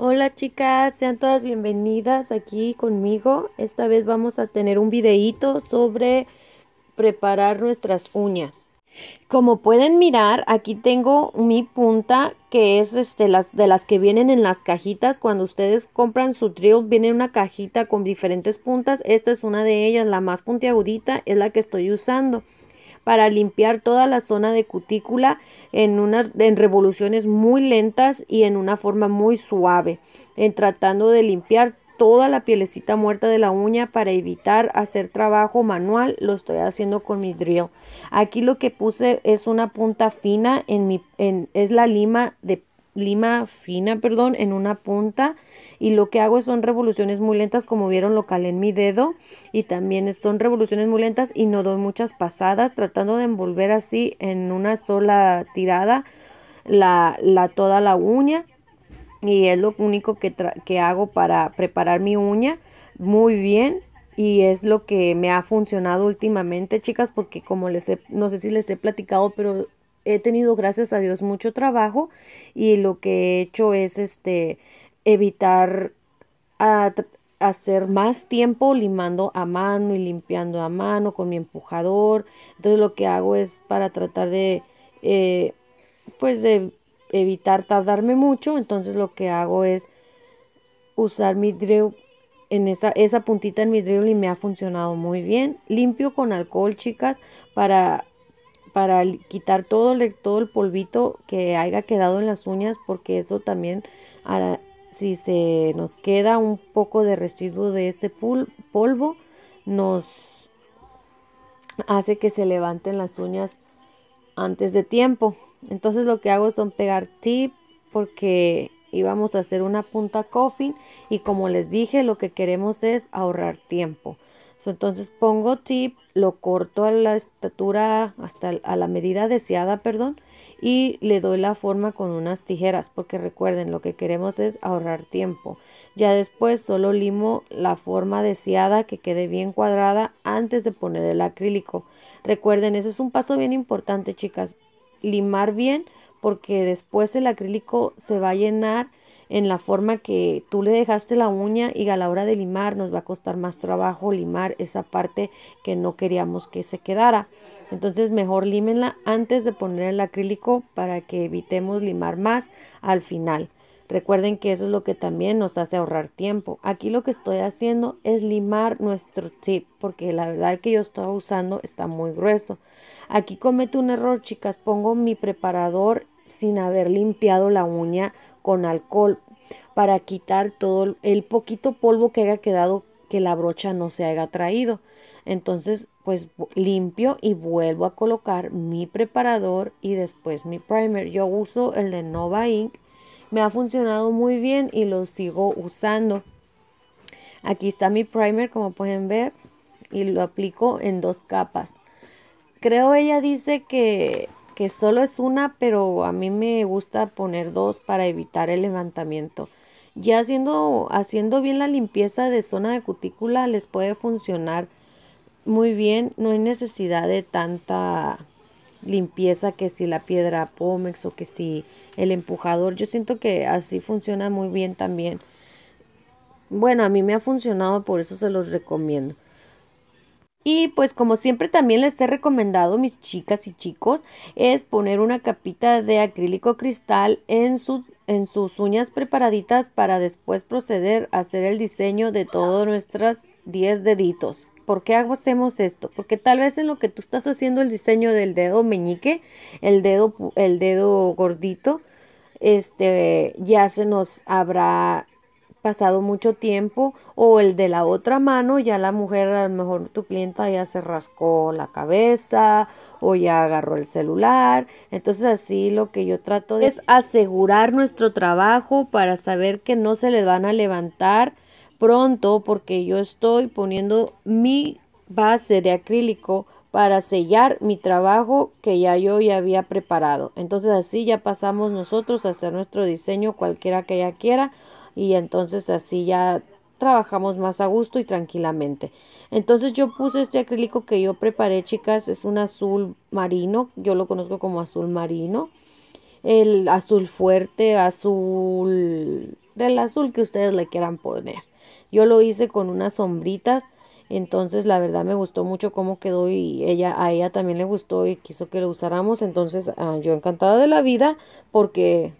Hola chicas, sean todas bienvenidas aquí conmigo. Esta vez vamos a tener un videíto sobre preparar nuestras uñas. Como pueden mirar, aquí tengo mi punta que es este, las, de las que vienen en las cajitas. Cuando ustedes compran su trio, viene una cajita con diferentes puntas. Esta es una de ellas, la más puntiagudita, es la que estoy usando para limpiar toda la zona de cutícula en, unas, en revoluciones muy lentas y en una forma muy suave, en tratando de limpiar toda la pielecita muerta de la uña para evitar hacer trabajo manual. Lo estoy haciendo con mi drill. Aquí lo que puse es una punta fina en mi en, es la lima de lima fina, perdón, en una punta y lo que hago son revoluciones muy lentas como vieron lo calé en mi dedo y también son revoluciones muy lentas y no doy muchas pasadas tratando de envolver así en una sola tirada la, toda la uña y es lo único que, que hago para preparar mi uña muy bien y es lo que me ha funcionado últimamente, chicas, porque como les he, no sé si les he platicado, pero he tenido, gracias a Dios, mucho trabajo y lo que he hecho es este, evitar hacer más tiempo limando a mano y limpiando a mano con mi empujador. Entonces lo que hago es para tratar de, eh, pues de evitar tardarme mucho. Entonces lo que hago es usar mi drill en esa, esa puntita en mi drill y me ha funcionado muy bien. Limpio con alcohol, chicas, para para quitar todo el, todo el polvito que haya quedado en las uñas porque eso también si se nos queda un poco de residuo de ese polvo nos hace que se levanten las uñas antes de tiempo entonces lo que hago son pegar tip porque íbamos a hacer una punta coffin y como les dije lo que queremos es ahorrar tiempo entonces pongo tip, lo corto a la estatura, hasta a la medida deseada, perdón, y le doy la forma con unas tijeras, porque recuerden, lo que queremos es ahorrar tiempo. Ya después solo limo la forma deseada que quede bien cuadrada antes de poner el acrílico. Recuerden, eso es un paso bien importante, chicas, limar bien, porque después el acrílico se va a llenar en la forma que tú le dejaste la uña y a la hora de limar nos va a costar más trabajo limar esa parte que no queríamos que se quedara. Entonces mejor límenla antes de poner el acrílico para que evitemos limar más al final. Recuerden que eso es lo que también nos hace ahorrar tiempo. Aquí lo que estoy haciendo es limar nuestro chip porque la verdad que yo estaba usando está muy grueso. Aquí cometo un error, chicas. Pongo mi preparador sin haber limpiado la uña con alcohol para quitar todo el poquito polvo que haya quedado que la brocha no se haya traído. Entonces, pues limpio y vuelvo a colocar mi preparador y después mi primer. Yo uso el de Nova Ink. Me ha funcionado muy bien y lo sigo usando. Aquí está mi primer, como pueden ver, y lo aplico en dos capas. Creo ella dice que que solo es una, pero a mí me gusta poner dos para evitar el levantamiento. Ya haciendo, haciendo bien la limpieza de zona de cutícula les puede funcionar muy bien, no hay necesidad de tanta limpieza que si la piedra Pómex o que si el empujador. Yo siento que así funciona muy bien también. Bueno, a mí me ha funcionado, por eso se los recomiendo. Y pues como siempre también les he recomendado mis chicas y chicos es poner una capita de acrílico cristal en, en sus uñas preparaditas para después proceder a hacer el diseño de todos nuestros 10 deditos. ¿Por qué hacemos esto? Porque tal vez en lo que tú estás haciendo el diseño del dedo meñique, el dedo, el dedo gordito, este ya se nos habrá pasado mucho tiempo o el de la otra mano, ya la mujer, a lo mejor tu clienta ya se rascó la cabeza o ya agarró el celular. Entonces así lo que yo trato es asegurar nuestro trabajo para saber que no se les van a levantar pronto porque yo estoy poniendo mi base de acrílico para sellar mi trabajo que ya yo ya había preparado. Entonces así ya pasamos nosotros a hacer nuestro diseño cualquiera que ella quiera y entonces así ya trabajamos más a gusto y tranquilamente. Entonces yo puse este acrílico que yo preparé, chicas, es un azul marino, yo lo conozco como azul marino, el azul fuerte, azul del azul que ustedes le quieran poner. Yo lo hice con unas sombritas entonces la verdad me gustó mucho cómo quedó y ella, a ella también le gustó y quiso que lo usáramos. Entonces ah, yo encantada de la vida porque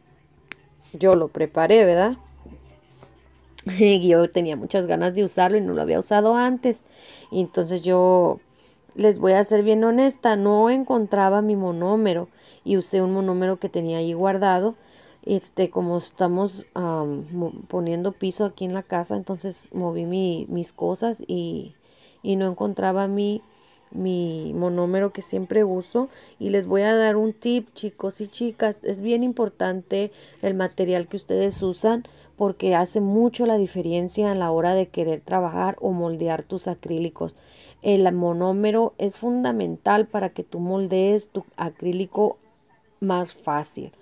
yo lo preparé, ¿verdad? Y yo tenía muchas ganas de usarlo y no lo había usado antes. Entonces yo les voy a ser bien honesta, no encontraba mi monómero y usé un monómero que tenía ahí guardado. Este, como estamos ah, poniendo piso aquí en la casa, entonces moví mis cosas y y no encontraba mi, mi monómero que siempre uso. Y les voy a dar un tip, chicos y chicas. Es bien importante el material que ustedes usan porque hace mucho la diferencia a la hora de querer trabajar o moldear tus acrílicos. El monómero es fundamental para que tú moldees tu acrílico más fácil.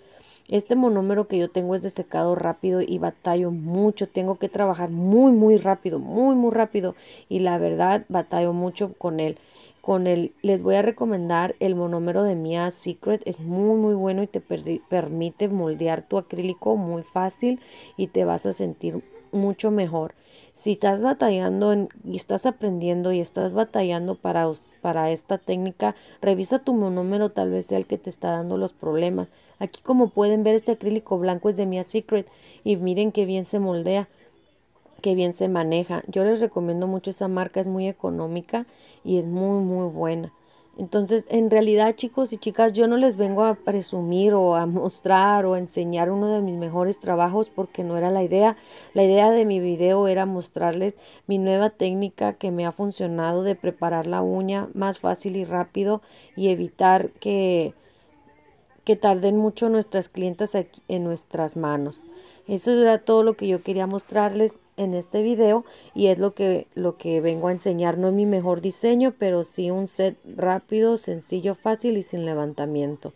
Este monómero que yo tengo es de secado rápido y batallo mucho. Tengo que trabajar muy, muy rápido, muy, muy rápido. Y la verdad, batallo mucho con él. Con él les voy a recomendar el monómero de Mia Secret. Es muy, muy bueno y te permite moldear tu acrílico muy fácil y te vas a sentir mucho mejor. Si estás batallando y estás aprendiendo y estás batallando para, para esta técnica, revisa tu monómero, tal vez sea el que te está dando los problemas. Aquí como pueden ver este acrílico blanco es de Mia Secret y miren qué bien se moldea qué bien se maneja. Yo les recomiendo mucho esa marca, es muy económica y es muy muy buena. Entonces, en realidad, chicos y chicas, yo no les vengo a presumir o a mostrar o a enseñar uno de mis mejores trabajos porque no era la idea. La idea de mi video era mostrarles mi nueva técnica que me ha funcionado de preparar la uña más fácil y rápido y evitar que, que tarden mucho nuestras clientas aquí, en nuestras manos. Eso era todo lo que yo quería mostrarles en este video y es lo que, lo que vengo a enseñar. No es mi mejor diseño, pero sí un set rápido, sencillo, fácil y sin levantamiento.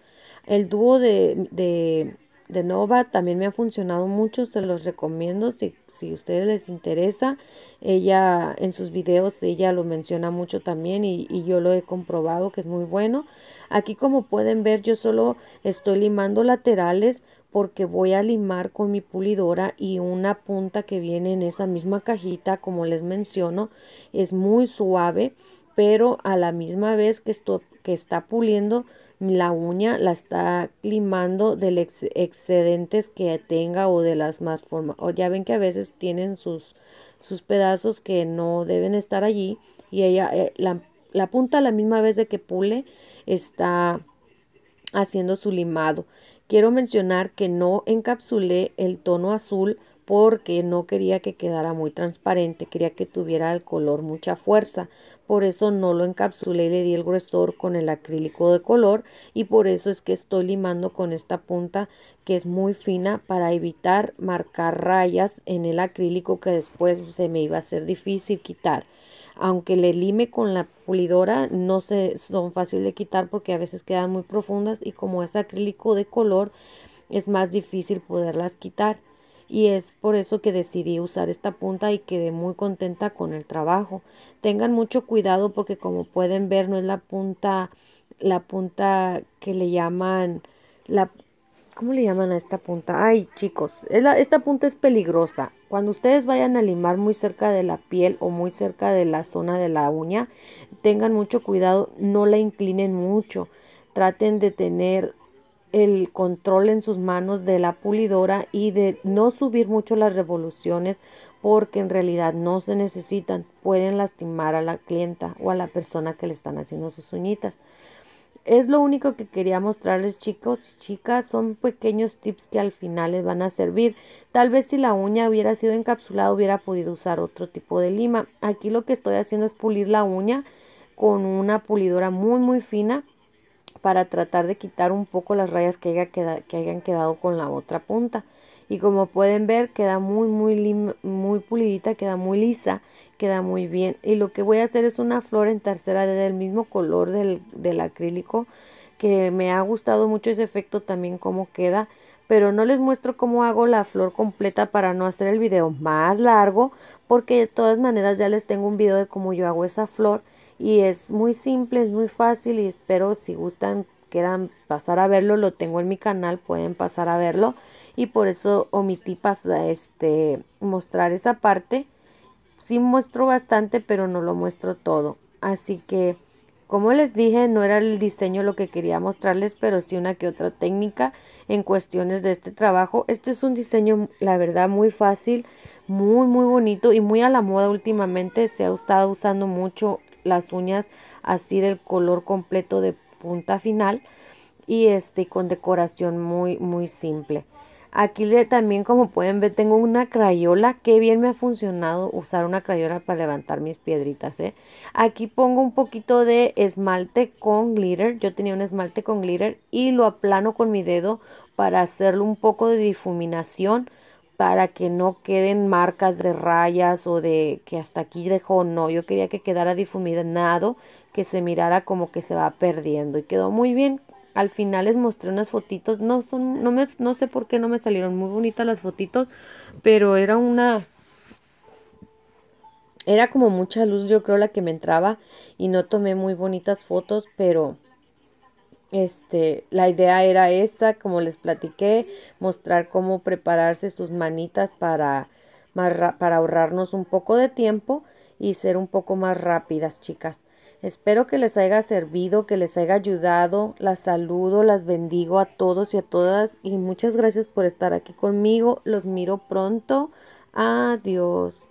El dúo de, de, de Nova también me ha funcionado mucho, se los recomiendo si, ustedes les interesa. Ella en sus videos, ella lo menciona mucho también y, y yo lo he comprobado que es muy bueno. Aquí como pueden ver yo solo estoy limando laterales porque voy a limar con mi pulidora y una punta que viene en esa misma cajita como les menciono es muy suave pero a la misma vez que, esto, que está puliendo la uña la está limando del ex, excedentes que tenga o de las más formas o ya ven que a veces tienen sus sus pedazos que no deben estar allí y ella eh, la, la punta a la misma vez de que pule está haciendo su limado Quiero mencionar que no encapsulé el tono azul porque no quería que quedara muy transparente, quería que tuviera el color mucha fuerza, por eso no lo encapsulé y le di el gruesor con el acrílico de color y por eso es que estoy limando con esta punta que es muy fina para evitar marcar rayas en el acrílico que después se me iba a ser difícil quitar aunque le lime con la pulidora, no se son fáciles de quitar porque a veces quedan muy profundas y como es acrílico de color, es más difícil poderlas quitar. Y es por eso que decidí usar esta punta y quedé muy contenta con el trabajo. Tengan mucho cuidado porque como pueden ver no es la punta, la punta que le llaman, la, ¿cómo le llaman a esta punta? Ay chicos, esta punta es peligrosa cuando ustedes vayan a limar muy cerca de la piel o muy cerca de la zona de la uña, tengan mucho cuidado, no la inclinen mucho. Traten de tener el control en sus manos de la pulidora y de no subir mucho las revoluciones porque en realidad no se necesitan, pueden lastimar a la clienta o a la persona que le están haciendo sus uñitas. Es lo único que quería mostrarles chicos y chicas, son pequeños tips que al final les van a servir. Tal vez si la uña hubiera sido encapsulada hubiera podido usar otro tipo de lima. Aquí lo que estoy haciendo es pulir la uña con una pulidora muy muy fina para tratar de quitar un poco las rayas que, que hayan quedado con la otra punta y como pueden ver queda muy muy muy pulidita queda muy lisa queda muy bien y lo que voy a hacer es una flor en tercera del mismo color del, del acrílico que me ha gustado mucho ese efecto también como queda pero no les muestro cómo hago la flor completa para no hacer el video más largo porque de todas maneras ya les tengo un video de cómo yo hago esa flor y es muy simple, es muy fácil y espero si gustan quieran pasar a verlo, lo tengo en mi canal, pueden pasar a verlo y por eso omití pasar, este, mostrar esa parte. Sí muestro bastante, pero no lo muestro todo. Así que, como les dije, no era el diseño lo que quería mostrarles, pero sí una que otra técnica en cuestiones de este trabajo. Este es un diseño, la verdad, muy fácil, muy, muy bonito y muy a la moda últimamente. Se ha estado usando mucho las uñas así del color completo de punta final y este con decoración muy, muy simple. Aquí también como pueden ver tengo una crayola, qué bien me ha funcionado usar una crayola para levantar mis piedritas, ¿eh? Aquí pongo un poquito de esmalte con glitter, yo tenía un esmalte con glitter y lo aplano con mi dedo para hacerle un poco de difuminación para que no queden marcas de rayas o de que hasta aquí dejó, no, yo quería que quedara difuminado, que se mirara como que se va perdiendo y quedó muy bien, al final les mostré unas fotitos, no son, no me, no sé por qué no me salieron muy bonitas las fotitos, pero era una, era como mucha luz yo creo la que me entraba y no tomé muy bonitas fotos, pero este, la idea era esta, como les platiqué, mostrar cómo prepararse sus manitas para, para ahorrarnos un poco de tiempo y ser un poco más rápidas, chicas. Espero que les haya servido, que les haya ayudado. Las saludo, las bendigo a todos y a todas y muchas gracias por estar aquí conmigo. Los miro pronto. Adiós.